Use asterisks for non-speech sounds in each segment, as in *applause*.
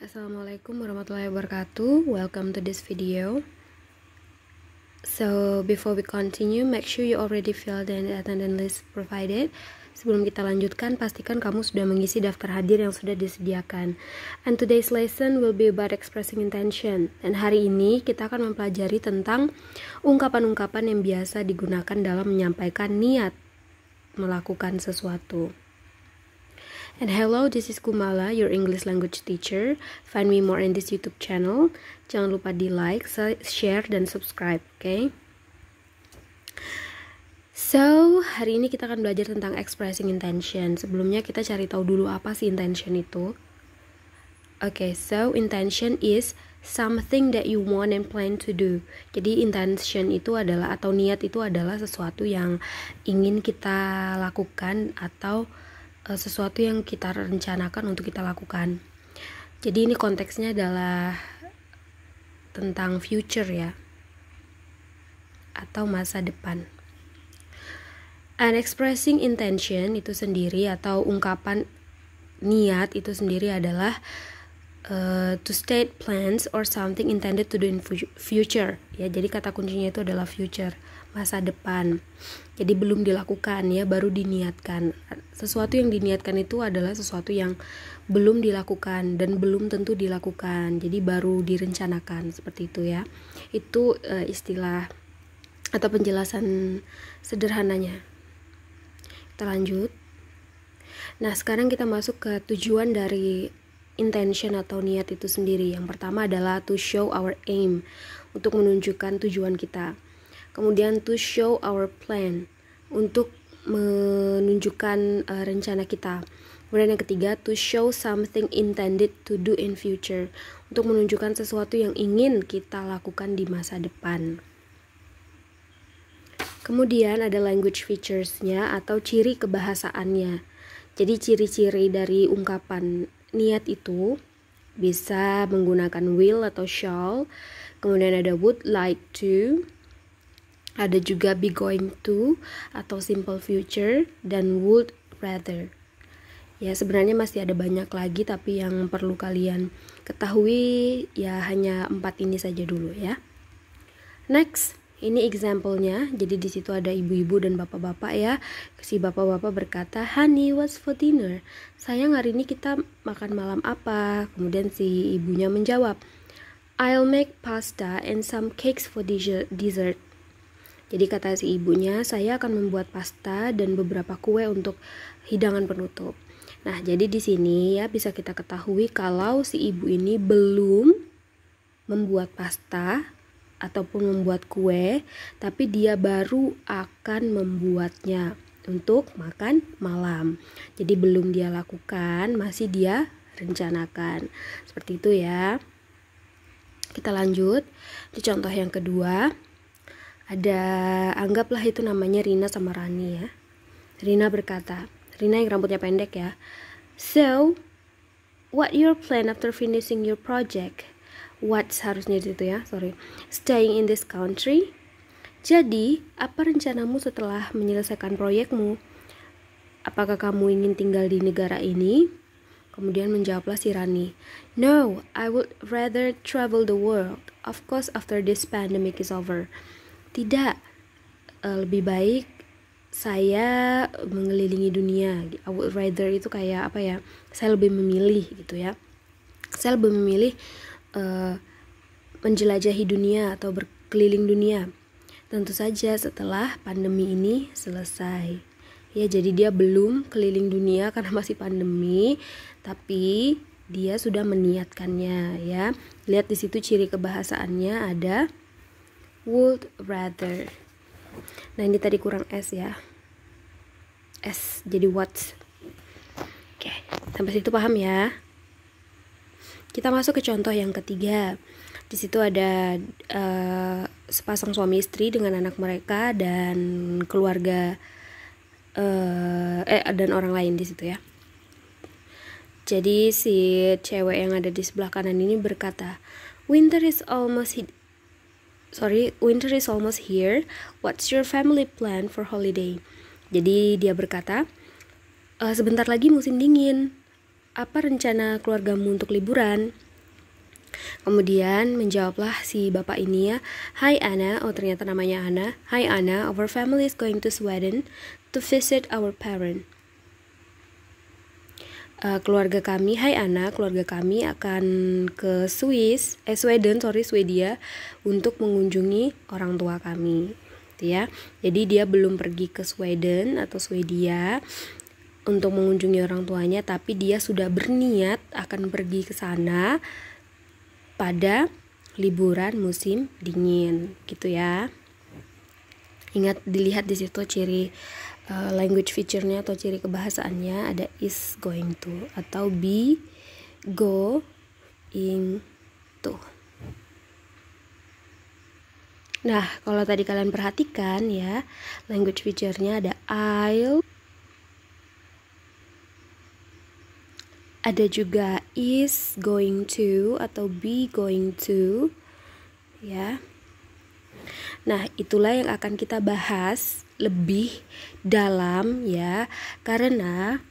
Assalamualaikum warahmatullahi wabarakatuh Welcome to this video So before we continue Make sure you already fill the attendance list provided Sebelum kita lanjutkan Pastikan kamu sudah mengisi daftar hadir yang sudah disediakan And today's lesson will be about expressing intention Dan hari ini kita akan mempelajari tentang Ungkapan-ungkapan yang biasa digunakan dalam menyampaikan niat Melakukan sesuatu And hello, this is Kumala, your English language teacher. Find me more in this YouTube channel. Jangan lupa di like, share, dan subscribe, oke? Okay? So, hari ini kita akan belajar tentang expressing intention. Sebelumnya kita cari tahu dulu apa sih intention itu. Oke, okay, so intention is something that you want and plan to do. Jadi intention itu adalah atau niat itu adalah sesuatu yang ingin kita lakukan atau Eh, sesuatu yang kita rencanakan untuk kita lakukan. Jadi ini konteksnya adalah tentang future ya. Atau masa depan. An expressing intention itu sendiri atau ungkapan niat itu sendiri adalah uh, to state plans or something intended to do in future ya jadi kata kuncinya itu adalah future masa depan. Jadi belum dilakukan ya, baru diniatkan. Sesuatu yang diniatkan itu adalah sesuatu yang belum dilakukan dan belum tentu dilakukan. Jadi baru direncanakan seperti itu ya. Itu e, istilah atau penjelasan sederhananya. Kita lanjut. Nah, sekarang kita masuk ke tujuan dari intention atau niat itu sendiri. Yang pertama adalah to show our aim, untuk menunjukkan tujuan kita kemudian to show our plan untuk menunjukkan uh, rencana kita. Kemudian yang ketiga, to show something intended to do in future, untuk menunjukkan sesuatu yang ingin kita lakukan di masa depan. Kemudian ada language featuresnya atau ciri kebahasaannya. Jadi ciri-ciri dari ungkapan niat itu bisa menggunakan will atau shall. Kemudian ada would like to, ada juga be going to atau simple future dan would rather. Ya, sebenarnya masih ada banyak lagi tapi yang perlu kalian ketahui ya hanya empat ini saja dulu ya. Next, ini examplenya Jadi di situ ada ibu-ibu dan bapak-bapak ya. Si bapak-bapak berkata, "Honey, what's for dinner?" Sayang, hari ini kita makan malam apa? Kemudian si ibunya menjawab, "I'll make pasta and some cakes for dessert." Jadi kata si ibunya, saya akan membuat pasta dan beberapa kue untuk hidangan penutup. Nah, jadi di sini ya bisa kita ketahui kalau si ibu ini belum membuat pasta ataupun membuat kue, tapi dia baru akan membuatnya untuk makan malam. Jadi belum dia lakukan, masih dia rencanakan. Seperti itu ya. Kita lanjut di contoh yang kedua. Ada anggaplah itu namanya Rina sama Rani ya. Rina berkata, Rina yang rambutnya pendek ya. So, what your plan after finishing your project? What harusnya itu ya, sorry. Staying in this country? Jadi, apa rencanamu setelah menyelesaikan proyekmu? Apakah kamu ingin tinggal di negara ini? Kemudian menjawablah si Rani, No, I would rather travel the world. Of course, after this pandemic is over tidak eh, lebih baik saya mengelilingi dunia I would rather itu kayak apa ya saya lebih memilih gitu ya saya lebih memilih uh, menjelajahi dunia atau berkeliling dunia tentu saja setelah pandemi ini selesai ya jadi dia belum keliling dunia *laughs* karena masih pandemi tapi dia sudah meniatkannya ya lihat di situ ciri kebahasaannya ada would rather nah ini tadi kurang S ya S jadi what oke sampai situ paham ya kita masuk ke contoh yang ketiga di situ ada uh, sepasang suami istri dengan anak mereka dan keluarga uh, eh dan orang lain di situ ya jadi si cewek yang ada di sebelah kanan ini berkata winter is almost sorry winter is almost here what's your family plan for holiday jadi dia berkata e, sebentar lagi musim dingin apa rencana keluargamu untuk liburan Kemudian menjawablah si bapak ini ya, Hi Anna, oh ternyata namanya Anna. Hi Anna, our family is going to Sweden to visit our parents. Eh, keluarga kami, Hai anak, keluarga kami akan ke Swiss, eh Sweden, sorry Swedia, untuk mengunjungi orang tua kami, gitu ya. Jadi dia belum pergi ke Sweden atau Swedia untuk mengunjungi orang tuanya, tapi dia sudah berniat akan pergi ke sana pada liburan musim dingin, gitu ya. Ingat dilihat di situ ciri Eh, language feature-nya atau ciri kebahasaannya ada is going to atau be going to. Nah, kalau tadi kalian perhatikan ya, language feature-nya ada I'll, ada juga is going to atau be going to, ya. Nah, itulah yang akan kita bahas lebih dalam ya karena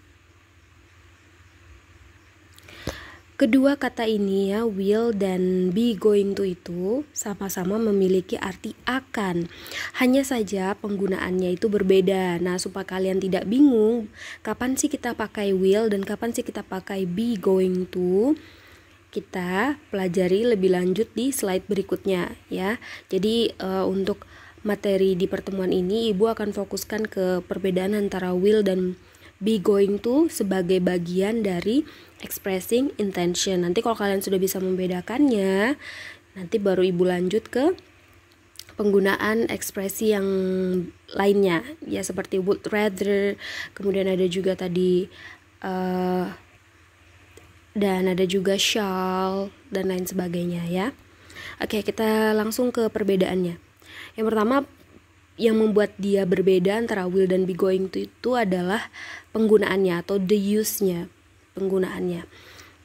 Kedua kata ini ya will dan be going to itu sama-sama memiliki arti akan. Hanya saja penggunaannya itu berbeda. Nah, supaya kalian tidak bingung, kapan sih kita pakai will dan kapan sih kita pakai be going to? Kita pelajari lebih lanjut di slide berikutnya ya. Jadi uh, untuk materi di pertemuan ini, Ibu akan fokuskan ke perbedaan antara will dan be going to sebagai bagian dari expressing intention. Nanti kalau kalian sudah bisa membedakannya, nanti baru Ibu lanjut ke penggunaan ekspresi yang lainnya ya seperti would rather kemudian ada juga tadi uh, dan ada juga shall dan lain sebagainya ya oke kita langsung ke perbedaannya yang pertama yang membuat dia berbeda antara will dan be going to itu adalah penggunaannya atau the use-nya, penggunaannya.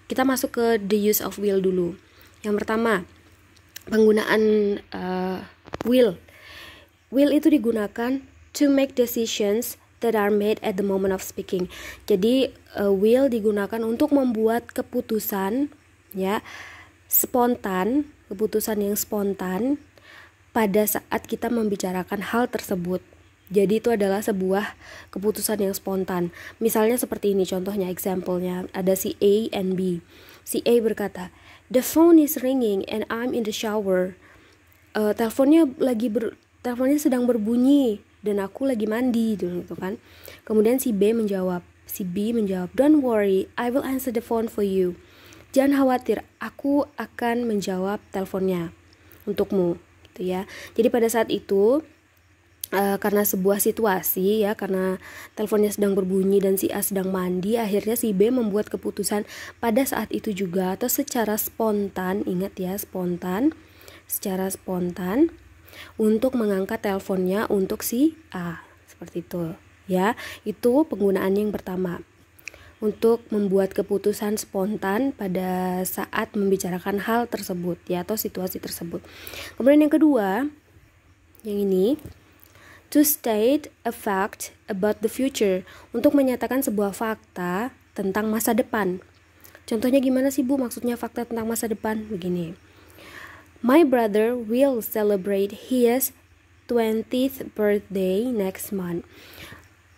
Kita masuk ke the use of will dulu. Yang pertama, penggunaan uh, will. Will itu digunakan to make decisions that are made at the moment of speaking. Jadi uh, will digunakan untuk membuat keputusan ya spontan, keputusan yang spontan pada saat kita membicarakan hal tersebut. Jadi itu adalah sebuah keputusan yang spontan. Misalnya seperti ini contohnya, example-nya ada si A and B. Si A berkata, "The phone is ringing and I'm in the shower." Uh, teleponnya lagi ber teleponnya sedang berbunyi dan aku lagi mandi gitu, gitu kan. Kemudian si B menjawab, si B menjawab, "Don't worry, I will answer the phone for you." Jangan khawatir, aku akan menjawab teleponnya untukmu gitu ya. Jadi pada saat itu Uh, karena sebuah situasi ya karena teleponnya sedang berbunyi dan si A sedang mandi akhirnya si B membuat keputusan pada saat itu juga atau secara spontan ingat ya spontan secara spontan untuk mengangkat teleponnya untuk si A seperti itu ya itu penggunaan yang pertama untuk membuat keputusan spontan pada saat membicarakan hal tersebut ya atau situasi tersebut. Kemudian yang kedua, yang ini to state a fact about the future untuk menyatakan sebuah fakta tentang masa depan. Contohnya gimana sih Bu maksudnya fakta tentang masa depan? Begini. My brother will celebrate his 20th birthday next month.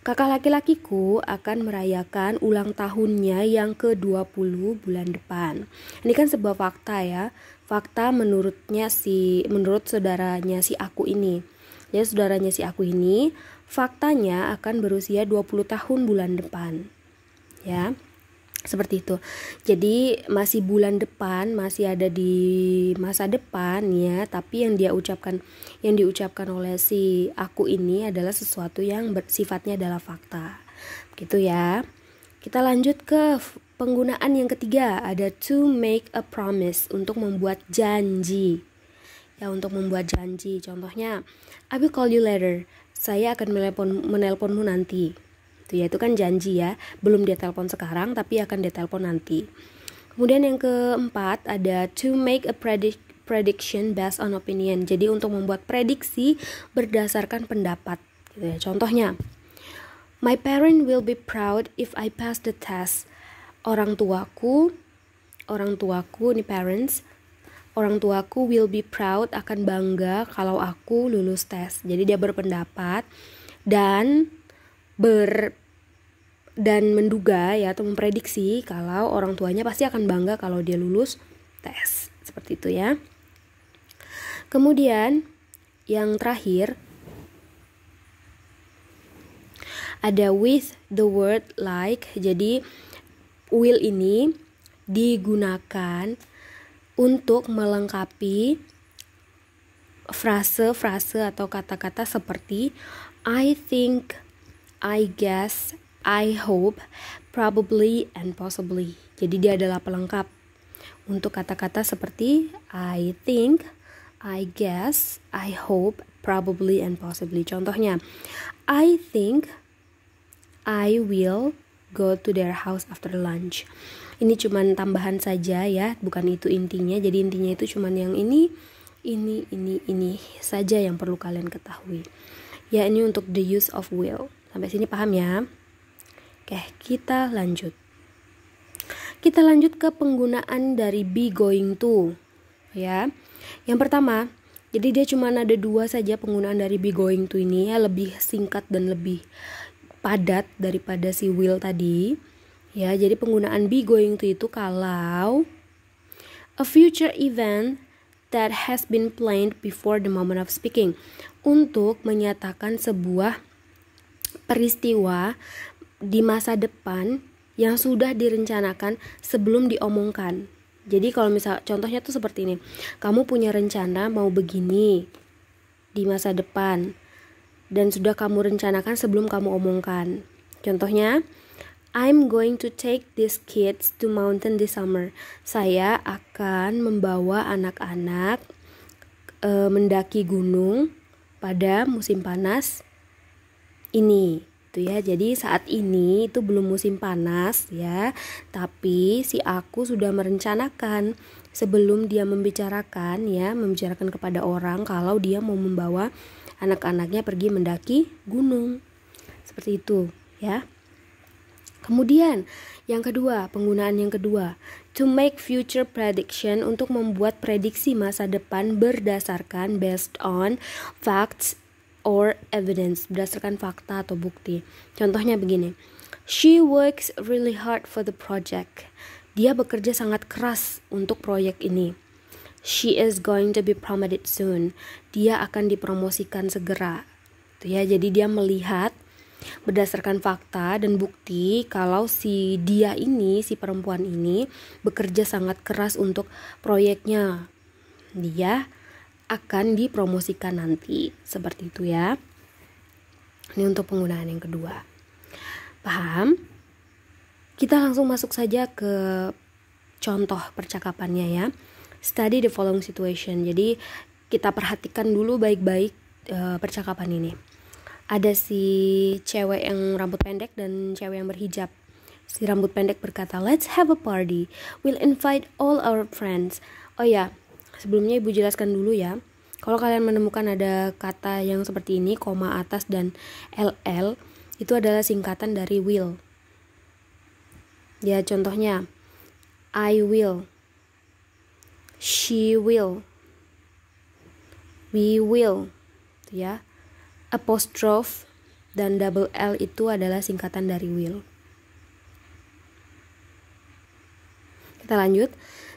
Kakak laki-lakiku akan merayakan ulang tahunnya yang ke-20 bulan depan. Ini kan sebuah fakta ya. Fakta menurutnya si menurut saudaranya si aku ini. Ya, saudaranya si aku ini faktanya akan berusia 20 tahun bulan depan. Ya seperti itu. Jadi masih bulan depan, masih ada di masa depan ya, tapi yang dia ucapkan yang diucapkan oleh si aku ini adalah sesuatu yang bersifatnya adalah fakta. Gitu ya. Kita lanjut ke penggunaan yang ketiga, ada to make a promise untuk membuat janji. Ya, untuk membuat janji. Contohnya, I will call you later. Saya akan menelpon menelponmu nanti gitu ya itu kan janji ya belum dia telepon sekarang tapi akan dia telepon nanti kemudian yang keempat ada to make a predict prediction based on opinion jadi untuk membuat prediksi berdasarkan pendapat gitu ya contohnya my parent will be proud if I pass the test orang tuaku orang tuaku nih parents orang tuaku will be proud akan bangga kalau aku lulus tes. Jadi dia berpendapat dan ber dan menduga ya atau memprediksi kalau orang tuanya pasti akan bangga kalau dia lulus tes seperti itu ya. Kemudian yang terakhir ada with the word like. Jadi will ini digunakan untuk melengkapi frase-frase atau kata-kata seperti I think I guess, I hope, probably, and possibly. Jadi dia adalah pelengkap. Untuk kata-kata seperti I think, I guess, I hope, probably, and possibly. Contohnya, I think I will go to their house after lunch. Ini cuman tambahan saja ya, bukan itu intinya. Jadi intinya itu cuman yang ini, ini, ini, ini saja yang perlu kalian ketahui. Ya, ini untuk the use of will. Sampai sini paham ya? Oke, kita lanjut. Kita lanjut ke penggunaan dari be going to. Ya. Yang pertama, jadi dia cuma ada dua saja penggunaan dari be going to ini ya, lebih singkat dan lebih padat daripada si will tadi. Ya, jadi penggunaan be going to itu kalau a future event that has been planned before the moment of speaking untuk menyatakan sebuah peristiwa di masa depan yang sudah direncanakan sebelum diomongkan. Jadi kalau misal contohnya tuh seperti ini. Kamu punya rencana mau begini di masa depan dan sudah kamu rencanakan sebelum kamu omongkan. Contohnya, I'm going to take these kids to mountain this summer. Saya akan membawa anak-anak e, mendaki gunung pada musim panas ini tuh gitu ya. Jadi saat ini itu belum musim panas ya, tapi si aku sudah merencanakan sebelum dia membicarakan ya, membicarakan kepada orang kalau dia mau membawa anak-anaknya pergi mendaki gunung. Seperti itu ya. Kemudian, yang kedua, penggunaan yang kedua, to make future prediction untuk membuat prediksi masa depan berdasarkan based on facts or evidence berdasarkan fakta atau bukti. Contohnya begini. She works really hard for the project. Dia bekerja sangat keras untuk proyek ini. She is going to be promoted soon. Dia akan dipromosikan segera. Tuh gitu ya, jadi dia melihat berdasarkan fakta dan bukti kalau si dia ini, si perempuan ini bekerja sangat keras untuk proyeknya. Dia akan dipromosikan nanti seperti itu ya ini untuk penggunaan yang kedua paham kita langsung masuk saja ke contoh percakapannya ya study the following situation jadi kita perhatikan dulu baik-baik e, percakapan ini ada si cewek yang rambut pendek dan cewek yang berhijab si rambut pendek berkata let's have a party we'll invite all our friends oh ya Sebelumnya ibu jelaskan dulu ya. Kalau kalian menemukan ada kata yang seperti ini, koma atas dan LL, itu adalah singkatan dari will. Ya, contohnya I will, she will, we will, gitu ya. Apostrophe dan double L itu adalah singkatan dari will. Kita lanjut.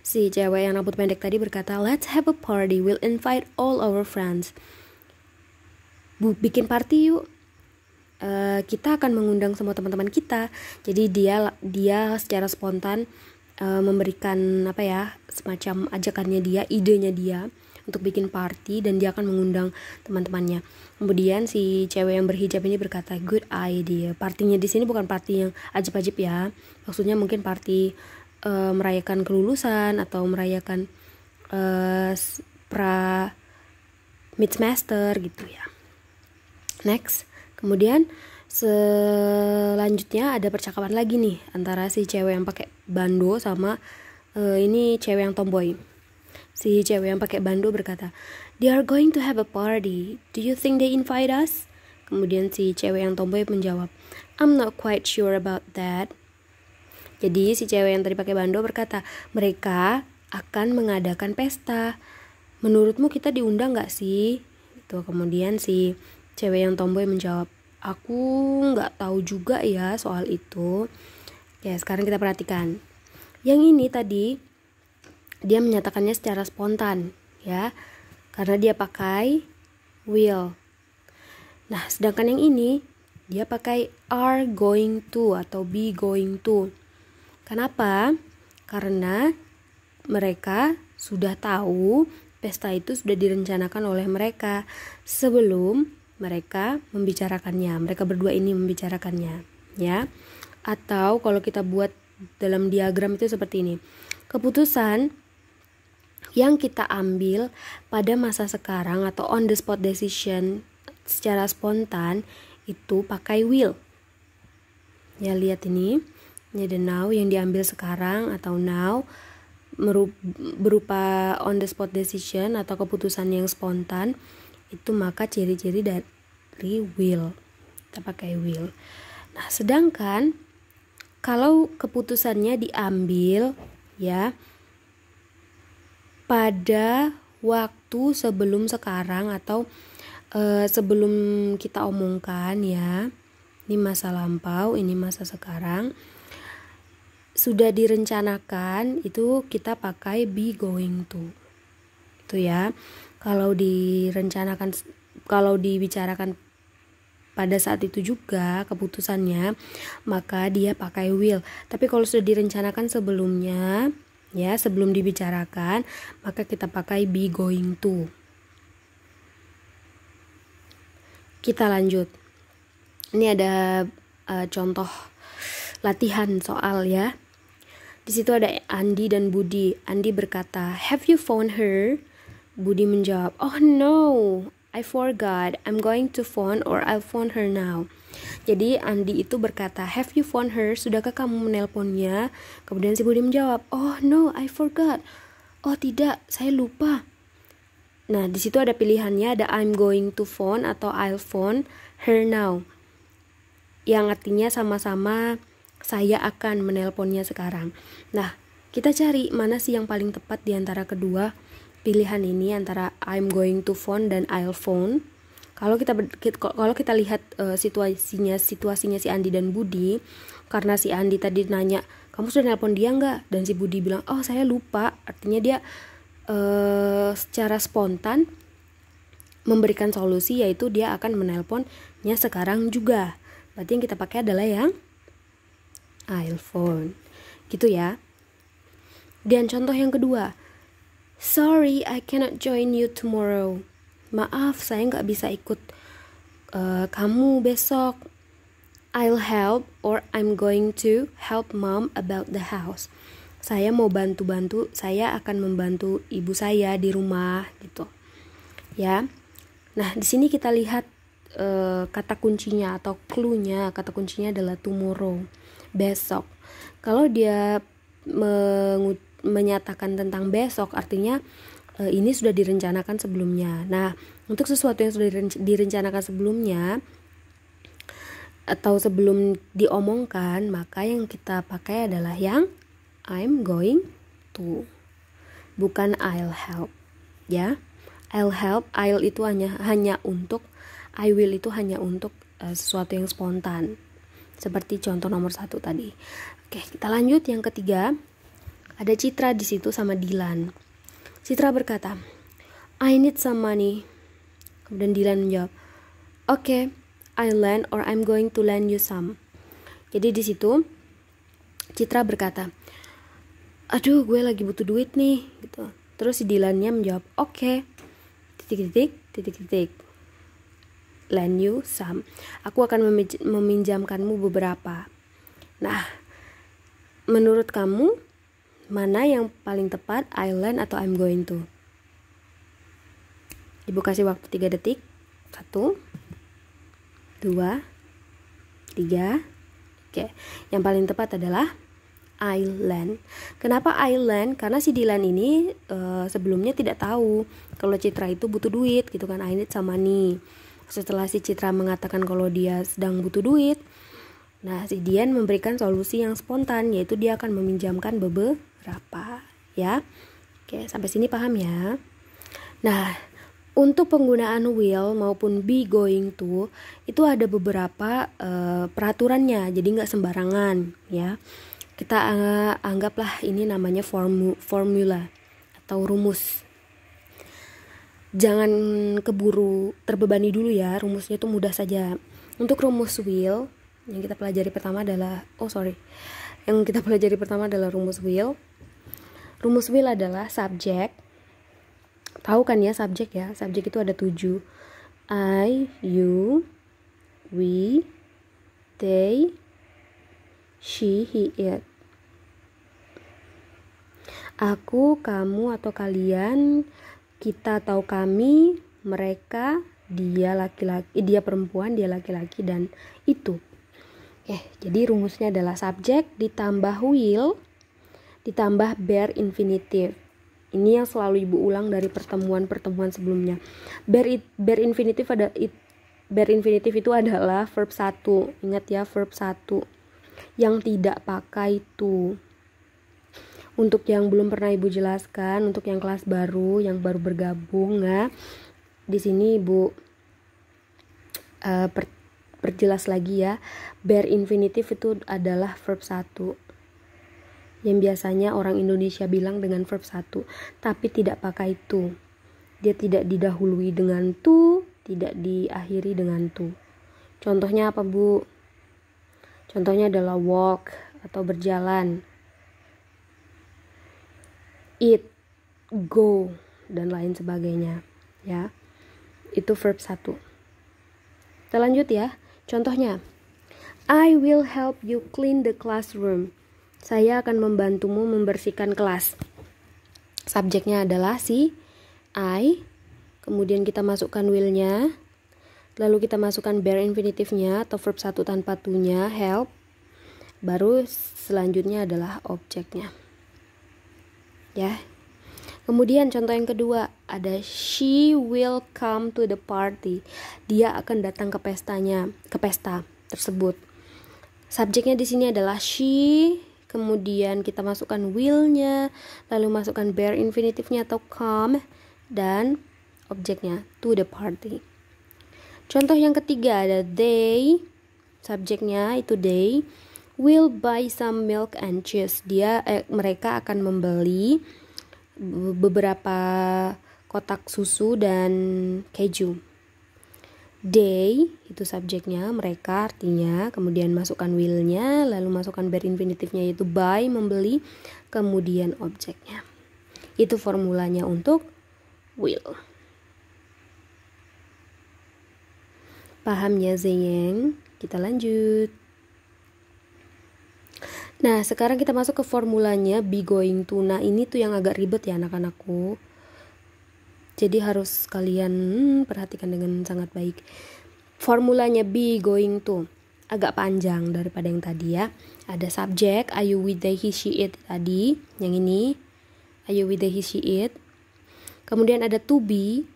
Si cewek yang rambut pendek tadi berkata, let's have a party, we'll invite all our friends. Bu, bikin party yuk. Uh, kita akan mengundang semua teman-teman kita. Jadi dia dia secara spontan uh, memberikan apa ya semacam ajakannya dia, idenya dia untuk bikin party dan dia akan mengundang teman-temannya. Kemudian si cewek yang berhijab ini berkata, "Good idea." Partinya di sini bukan party yang ajib-ajib ya. Maksudnya mungkin party e, merayakan kelulusan atau merayakan e, pra mid semester gitu ya. Next, kemudian selanjutnya ada percakapan lagi nih antara si cewek yang pakai bando sama e, ini cewek yang tomboy. Si cewek yang pakai bando berkata, "They are going to have a party. Do you think they invite us?" Kemudian si cewek yang tomboy menjawab, "I'm not quite sure about that. Jadi si cewek yang tadi pakai bando berkata, mereka akan mengadakan pesta. Menurutmu kita diundang gak sih? Itu kemudian si cewek yang tomboy menjawab, aku nggak tahu juga ya soal itu. Ya sekarang kita perhatikan. Yang ini tadi dia menyatakannya secara spontan ya karena dia pakai will. Nah, sedangkan yang ini dia pakai are going to atau be going to. Kenapa? Karena mereka sudah tahu pesta itu sudah direncanakan oleh mereka sebelum mereka membicarakannya. Mereka berdua ini membicarakannya, ya. Atau kalau kita buat dalam diagram itu seperti ini. Keputusan yang kita ambil pada masa sekarang atau on the spot decision secara spontan itu pakai will. Ya, lihat ini jadi ya, now yang diambil sekarang atau now berupa on the spot decision atau keputusan yang spontan itu maka ciri-ciri dari will kita pakai will nah sedangkan kalau keputusannya diambil ya pada waktu sebelum sekarang atau e, sebelum kita omongkan ya ini masa lampau ini masa sekarang sudah direncanakan itu kita pakai be going to itu ya kalau direncanakan kalau dibicarakan pada saat itu juga keputusannya maka dia pakai will tapi kalau sudah direncanakan sebelumnya ya sebelum dibicarakan maka kita pakai be going to kita lanjut ini ada uh, contoh latihan soal ya di situ ada Andi dan Budi. Andi berkata, "Have you found her?" Budi menjawab, "Oh no, I forgot. I'm going to phone or I'll phone her now." Jadi Andi itu berkata, "Have you found her? Sudahkah kamu menelponnya?" Kemudian si Budi menjawab, "Oh no, I forgot." Oh tidak, saya lupa. Nah, di situ ada pilihannya ada I'm going to phone atau I'll phone her now. Yang artinya sama-sama saya akan menelponnya sekarang. Nah, kita cari mana sih yang paling tepat di antara kedua pilihan ini antara I'm going to phone dan I'll phone. Kalau kita kalau kita lihat uh, situasinya situasinya si Andi dan Budi, karena si Andi tadi nanya, "Kamu sudah nelpon dia nggak?" dan si Budi bilang, "Oh, saya lupa." Artinya dia uh, secara spontan memberikan solusi yaitu dia akan menelponnya sekarang juga. Berarti yang kita pakai adalah yang iPhone. Ah, gitu ya. Dan contoh yang kedua, sorry I cannot join you tomorrow. Maaf saya nggak bisa ikut uh, kamu besok. I'll help or I'm going to help mom about the house. Saya mau bantu-bantu, saya akan membantu ibu saya di rumah gitu. Ya. Nah, di sini kita lihat uh, kata kuncinya atau clue-nya. Kata kuncinya adalah tomorrow besok. Kalau dia menyatakan tentang besok artinya eh, ini sudah direncanakan sebelumnya. Nah, untuk sesuatu yang sudah direncanakan sebelumnya atau sebelum diomongkan, maka yang kita pakai adalah yang I'm going to. Bukan I'll help, ya. I'll help, I'll itu hanya hanya untuk I will itu hanya untuk uh, sesuatu yang spontan seperti contoh nomor satu tadi. Oke, kita lanjut yang ketiga. Ada Citra di situ sama Dilan. Citra berkata, "I need some money." Kemudian Dilan menjawab, "Oke, okay, I lend or I'm going to lend you some." Jadi di situ Citra berkata, "Aduh, gue lagi butuh duit nih." gitu. Terus si Dilannya menjawab, "Oke." Okay. titik-titik titik-titik lend you some. Aku akan meminjamkanmu beberapa. Nah, menurut kamu mana yang paling tepat I lend atau I'm going to? Ibu kasih waktu 3 detik. 1 2 3 Oke, yang paling tepat adalah Island. Kenapa Island? Karena si Dylan ini uh, sebelumnya tidak tahu kalau Citra itu butuh duit gitu kan. I need some money. Setelah si Citra mengatakan kalau dia sedang butuh duit, nah si Dian memberikan solusi yang spontan yaitu dia akan meminjamkan beberapa ya. Oke, sampai sini paham ya. Nah, untuk penggunaan will maupun be going to itu ada beberapa uh, peraturannya jadi nggak sembarangan ya kita eh, anggaplah ini namanya formu, formula atau rumus jangan keburu terbebani dulu ya rumusnya itu mudah saja untuk rumus will yang kita pelajari pertama adalah oh sorry yang kita pelajari pertama adalah rumus will rumus will adalah subjek tahu kan ya subjek ya subjek itu ada tujuh I you we they she he it aku kamu atau kalian kita atau kami, mereka, dia laki-laki, eh, dia perempuan, dia laki-laki dan itu. eh jadi rumusnya adalah subjek ditambah will ditambah bare infinitive. Ini yang selalu ibu ulang dari pertemuan-pertemuan sebelumnya. Bare, bare infinitive ada it, bare infinitive itu adalah verb satu Ingat ya verb satu yang tidak pakai to untuk yang belum pernah ibu jelaskan untuk yang kelas baru yang baru bergabung ya di sini ibu uh, per, perjelas lagi ya bare infinitive itu adalah verb satu, yang biasanya orang Indonesia bilang dengan verb satu. tapi tidak pakai itu. dia tidak didahului dengan to tidak diakhiri dengan to contohnya apa bu contohnya adalah walk atau berjalan it, go, dan lain sebagainya. Ya, itu verb satu. Kita lanjut ya. Contohnya, I will help you clean the classroom. Saya akan membantumu membersihkan kelas. Subjeknya adalah si I, kemudian kita masukkan will-nya, lalu kita masukkan bare infinitive-nya atau verb satu tanpa tunya help, baru selanjutnya adalah objeknya ya. Kemudian contoh yang kedua ada she will come to the party. Dia akan datang ke pestanya, ke pesta tersebut. Subjeknya di sini adalah she, kemudian kita masukkan will-nya, lalu masukkan bare infinitive-nya atau come dan objeknya to the party. Contoh yang ketiga ada they, subjeknya itu they, will buy some milk and cheese. Dia eh, mereka akan membeli beberapa kotak susu dan keju. They itu subjeknya mereka artinya kemudian masukkan will-nya, lalu masukkan bare infinitifnya yaitu buy membeli kemudian objeknya itu formulanya untuk will paham ya Zeyeng kita lanjut Nah, sekarang kita masuk ke formulanya be going to. Nah, ini tuh yang agak ribet ya anak-anakku. Jadi harus kalian hmm, perhatikan dengan sangat baik. Formulanya be going to agak panjang daripada yang tadi ya. Ada subjek, are you with the he she it tadi, yang ini. Are you with the he she it? Kemudian ada to be.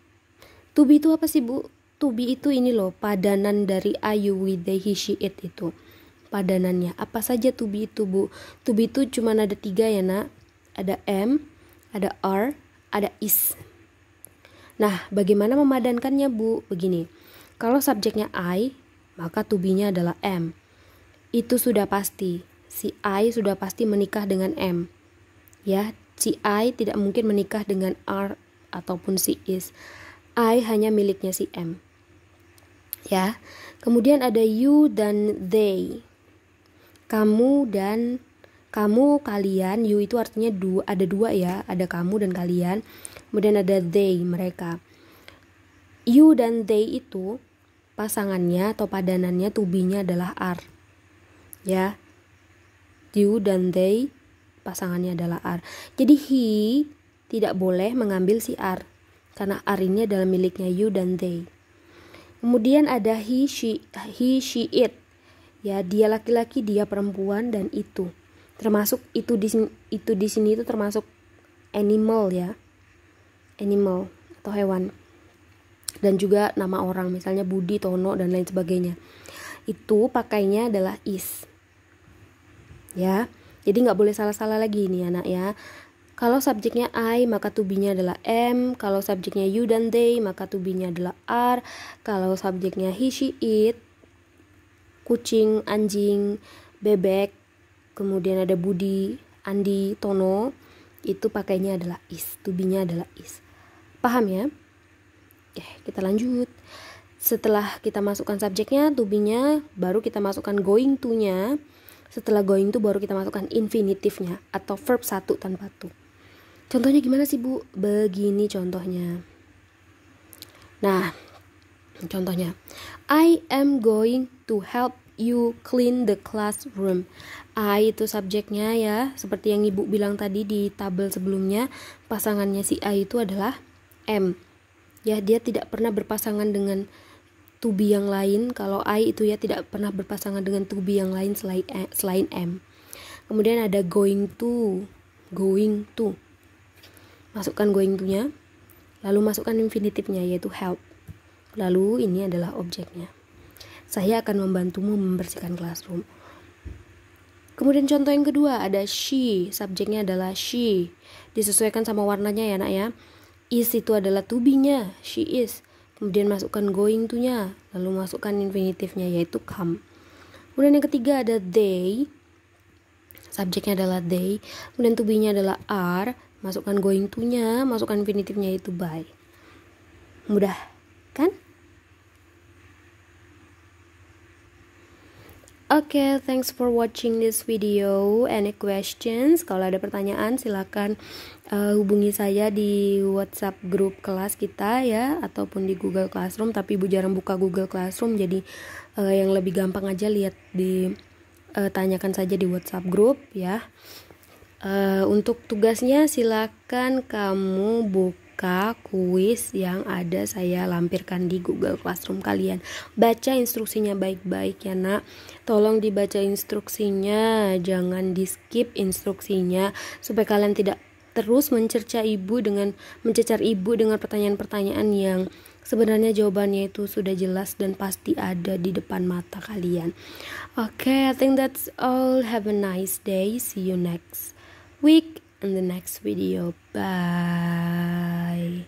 To be itu apa sih, Bu? To be itu ini loh, padanan dari are you with the he she it itu padanannya. Apa saja tubi be itu, Bu? To itu cuma ada tiga ya, nak. Ada m, ada r, ada is. Nah, bagaimana memadankannya, Bu? Begini, kalau subjeknya I, maka tubinya adalah m. Itu sudah pasti. Si I sudah pasti menikah dengan M. Ya, si I tidak mungkin menikah dengan R ataupun si is. I hanya miliknya si M. Ya. Kemudian ada you dan they kamu dan kamu kalian you itu artinya dua, ada dua ya ada kamu dan kalian kemudian ada they mereka you dan they itu pasangannya atau padanannya tubinya adalah r ya you dan they pasangannya adalah r jadi he tidak boleh mengambil si r karena r ini adalah miliknya you dan they kemudian ada he she he she it ya dia laki-laki dia perempuan dan itu termasuk itu di itu di sini itu termasuk animal ya animal atau hewan dan juga nama orang misalnya Budi Tono dan lain sebagainya itu pakainya adalah is ya jadi nggak boleh salah-salah lagi ini anak ya kalau subjeknya I maka tubinya adalah M kalau subjeknya you dan they maka tubinya adalah R kalau subjeknya he she it kucing, anjing, bebek, kemudian ada Budi, Andi, Tono, itu pakainya adalah is, Tubinya adalah is. Paham ya? Oke, eh, kita lanjut. Setelah kita masukkan subjeknya, tubinya, baru kita masukkan going to-nya. Setelah going to baru kita masukkan infinitifnya atau verb satu tanpa to. Contohnya gimana sih, Bu? Begini contohnya. Nah, Contohnya, I am going to help you clean the classroom. I itu subjeknya ya, seperti yang ibu bilang tadi di tabel sebelumnya, pasangannya si I itu adalah M. Ya, dia tidak pernah berpasangan dengan to be yang lain. Kalau I itu ya tidak pernah berpasangan dengan to be yang lain selain eh, selain M. Kemudian ada going to, going to. Masukkan going to-nya. Lalu masukkan infinitifnya yaitu help. Lalu ini adalah objeknya. Saya akan membantumu membersihkan classroom. Kemudian contoh yang kedua ada she, subjeknya adalah she. Disesuaikan sama warnanya ya nak ya. Is itu adalah to be-nya, she is. Kemudian masukkan going to-nya, lalu masukkan infinitifnya yaitu come. Kemudian yang ketiga ada they. Subjeknya adalah they. Kemudian to be-nya adalah are, masukkan going to-nya, masukkan infinitifnya yaitu by. Mudah, kan? Oke, okay, thanks for watching this video. Any questions? Kalau ada pertanyaan silakan uh, hubungi saya di WhatsApp grup kelas kita ya ataupun di Google Classroom tapi Bu jarang buka Google Classroom jadi uh, yang lebih gampang aja lihat di uh, tanyakan saja di WhatsApp grup ya. Uh, untuk tugasnya silakan kamu buka jika kuis yang ada saya lampirkan di Google Classroom kalian. Baca instruksinya baik-baik ya, Nak. Tolong dibaca instruksinya, jangan di-skip instruksinya supaya kalian tidak terus mencerca ibu dengan mencecar ibu dengan pertanyaan-pertanyaan yang sebenarnya jawabannya itu sudah jelas dan pasti ada di depan mata kalian. Oke, okay, I think that's all. Have a nice day. See you next week. in the next video. Bye.